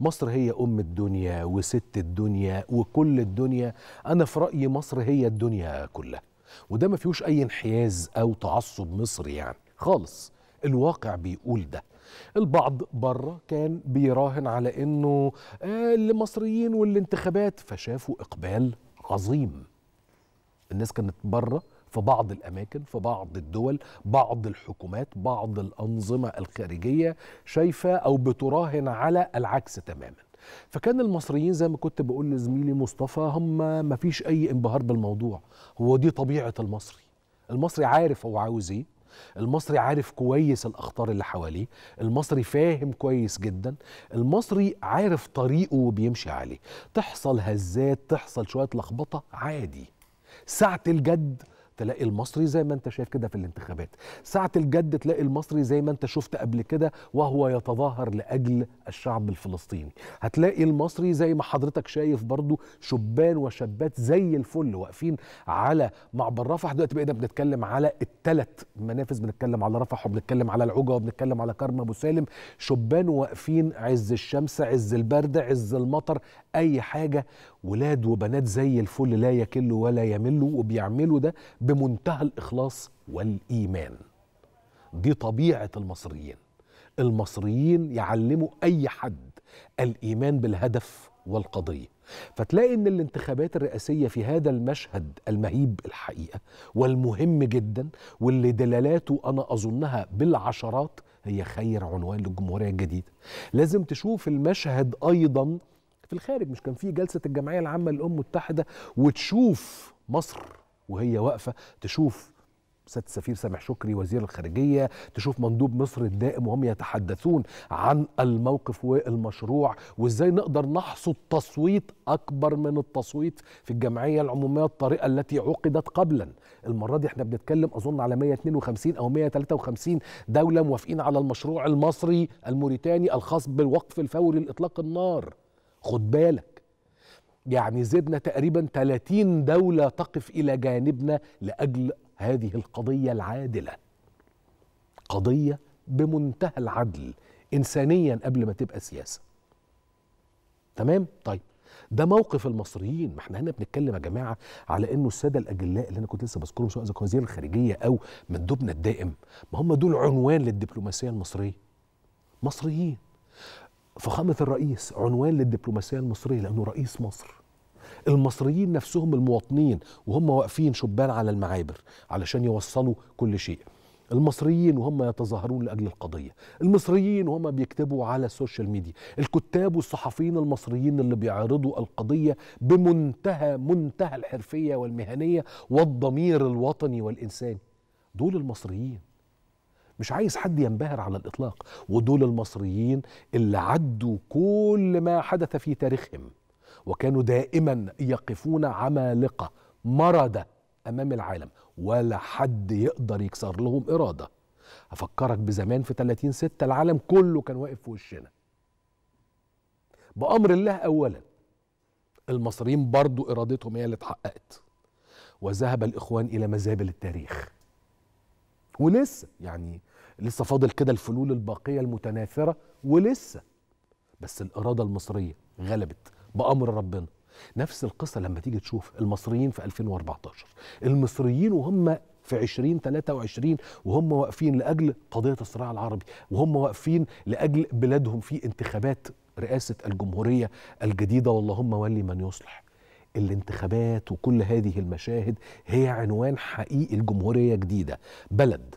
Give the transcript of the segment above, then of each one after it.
مصر هي أم الدنيا وست الدنيا وكل الدنيا أنا في رأيي مصر هي الدنيا كلها وده ما فيهوش أي انحياز أو تعصب مصري يعني خالص الواقع بيقول ده البعض بره كان بيراهن على انه آه، المصريين والانتخابات فشافوا اقبال عظيم الناس كانت بره في بعض الأماكن في بعض الدول بعض الحكومات بعض الأنظمة الخارجية شايفة أو بتراهن على العكس تماما فكان المصريين زي ما كنت بقول لزميلي مصطفى هم ما فيش أي انبهار بالموضوع هو دي طبيعة المصري المصري عارف هو عاوز ايه المصري عارف كويس الاخطار اللي حواليه المصري فاهم كويس جدا المصري عارف طريقه وبيمشي عليه تحصل هزات تحصل شويه لخبطه عادي ساعه الجد تلاقي المصري زي ما انت شايف كده في الانتخابات ساعة الجد تلاقي المصري زي ما انت شفت قبل كده وهو يتظاهر لأجل الشعب الفلسطيني هتلاقي المصري زي ما حضرتك شايف برضو شبان وشابات زي الفل واقفين على معبر رفح دلوقتي بقينا بنتكلم على الثلاث منافذ بنتكلم على رفح وبنتكلم على العجة وبنتكلم على كرم ابو سالم شبان واقفين عز الشمس عز البرد عز المطر اي حاجة ولاد وبنات زي الفل لا يكلوا ولا يملوا وبيعملوا ده بمنتهى الإخلاص والإيمان دي طبيعة المصريين المصريين يعلموا أي حد الإيمان بالهدف والقضية فتلاقي ان الانتخابات الرئاسيه في هذا المشهد المهيب الحقيقه والمهم جدا واللي دلالاته انا اظنها بالعشرات هي خير عنوان للجمهوريه الجديده لازم تشوف المشهد ايضا في الخارج مش كان في جلسه الجمعيه العامه للامم المتحده وتشوف مصر وهي واقفه تشوف سياده السفير سامح شكري وزير الخارجيه تشوف مندوب مصر الدائم وهم يتحدثون عن الموقف والمشروع وازاي نقدر نحصد تصويت اكبر من التصويت في الجمعيه العموميه الطارئه التي عقدت قبلا المره دي احنا بنتكلم اظن على 152 او 153 دوله موافقين على المشروع المصري الموريتاني الخاص بالوقف الفوري لاطلاق النار خد بالك يعني زدنا تقريبا 30 دولة تقف إلى جانبنا لأجل هذه القضية العادلة قضية بمنتهى العدل إنسانيا قبل ما تبقى سياسة تمام؟ طيب ده موقف المصريين ما احنا هنا بنتكلم يا جماعه على انه الساده الاجلاء اللي انا كنت لسه بذكرهم سواء وزير الخارجيه او مندوبنا الدائم ما هم دول عنوان للدبلوماسيه المصريه مصريين فخامه الرئيس عنوان للدبلوماسيه المصريه لانه رئيس مصر المصريين نفسهم المواطنين وهم واقفين شبان على المعابر علشان يوصلوا كل شيء المصريين وهم يتظاهرون لاجل القضيه المصريين وهم بيكتبوا على السوشيال ميديا الكتاب والصحفيين المصريين اللي بيعرضوا القضيه بمنتهى منتهى الحرفيه والمهنيه والضمير الوطني والانساني دول المصريين مش عايز حد ينبهر على الاطلاق ودول المصريين اللي عدوا كل ما حدث في تاريخهم وكانوا دائما يقفون عمالقه مرده امام العالم ولا حد يقدر يكسر لهم اراده افكرك بزمان في 30 6 العالم كله كان واقف في وشنا بامر الله اولا المصريين برضو ارادتهم هي اللي اتحققت وذهب الاخوان الى مزابل التاريخ ولسه يعني لسه فاضل كده الفلول الباقيه المتناثره ولسه بس الاراده المصريه غلبت بامر ربنا نفس القصه لما تيجي تشوف المصريين في 2014 المصريين وهم في 2023 وهم واقفين لاجل قضيه الصراع العربي وهم واقفين لاجل بلادهم في انتخابات رئاسه الجمهوريه الجديده واللهم ولي من يصلح الانتخابات وكل هذه المشاهد هي عنوان حقيقي الجمهوريه جديده بلد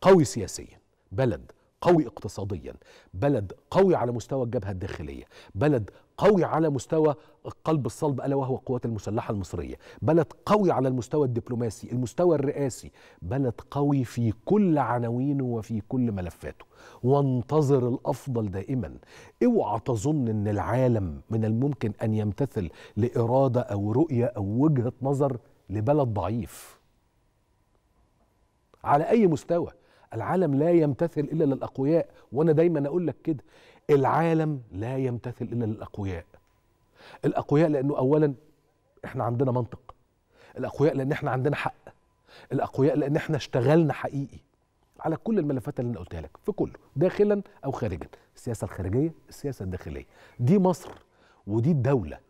قوي سياسيا بلد قوي اقتصاديا بلد قوي على مستوى الجبهه الداخليه بلد قوي على مستوى القلب الصلب الا وهو القوات المسلحه المصريه، بلد قوي على المستوى الدبلوماسي، المستوى الرئاسي، بلد قوي في كل عناوينه وفي كل ملفاته، وانتظر الافضل دائما، اوعى تظن ان العالم من الممكن ان يمتثل لاراده او رؤيه او وجهه نظر لبلد ضعيف. على اي مستوى، العالم لا يمتثل الا للاقوياء، وانا دايما اقول لك كده، العالم لا يمتثل الا للاقوياء الاقوياء لانه اولا احنا عندنا منطق الاقوياء لان احنا عندنا حق الاقوياء لان احنا اشتغلنا حقيقي على كل الملفات اللي انا قلتها لك في كله داخلا او خارجا السياسه الخارجيه السياسه الداخليه دي مصر ودي الدوله